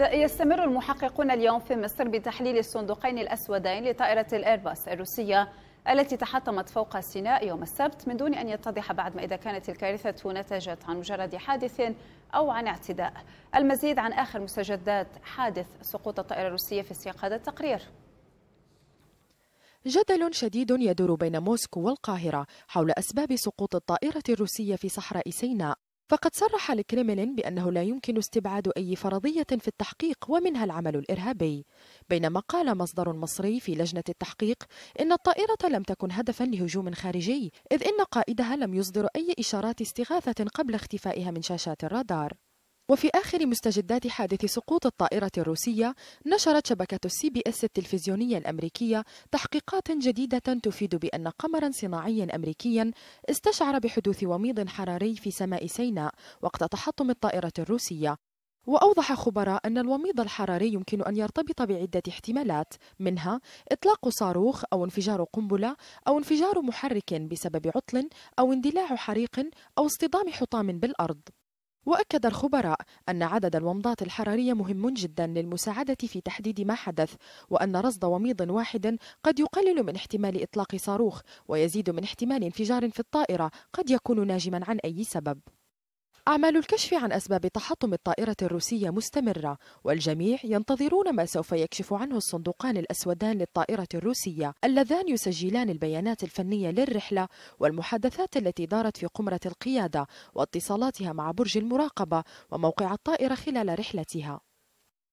يستمر المحققون اليوم في مصر بتحليل الصندوقين الأسودين لطائرة الإيرباص الروسية التي تحطمت فوق سيناء يوم السبت من دون أن يتضح بعد ما إذا كانت الكارثة نتجت عن مجرد حادث أو عن اعتداء المزيد عن آخر مستجدات حادث سقوط الطائرة الروسية في سياق هذا التقرير جدل شديد يدور بين موسكو والقاهرة حول أسباب سقوط الطائرة الروسية في صحراء سيناء فقد صرح الكريملين بأنه لا يمكن استبعاد أي فرضية في التحقيق ومنها العمل الإرهابي بينما قال مصدر مصري في لجنة التحقيق إن الطائرة لم تكن هدفا لهجوم خارجي إذ إن قائدها لم يصدر أي إشارات استغاثة قبل اختفائها من شاشات الرادار وفي آخر مستجدات حادث سقوط الطائرة الروسية نشرت شبكة السي بي اس التلفزيونية الأمريكية تحقيقات جديدة تفيد بأن قمرا صناعيا أمريكيا استشعر بحدوث وميض حراري في سماء سيناء وقت تحطم الطائرة الروسية وأوضح خبراء أن الوميض الحراري يمكن أن يرتبط بعدة احتمالات منها إطلاق صاروخ أو انفجار قنبلة أو انفجار محرك بسبب عطل أو اندلاع حريق أو اصطدام حطام بالأرض وأكد الخبراء أن عدد الومضات الحرارية مهم جدا للمساعدة في تحديد ما حدث وأن رصد وميض واحد قد يقلل من احتمال إطلاق صاروخ ويزيد من احتمال انفجار في الطائرة قد يكون ناجما عن أي سبب أعمال الكشف عن أسباب تحطم الطائرة الروسية مستمرة والجميع ينتظرون ما سوف يكشف عنه الصندوقان الأسودان للطائرة الروسية اللذان يسجلان البيانات الفنية للرحلة والمحادثات التي دارت في قمرة القيادة واتصالاتها مع برج المراقبة وموقع الطائرة خلال رحلتها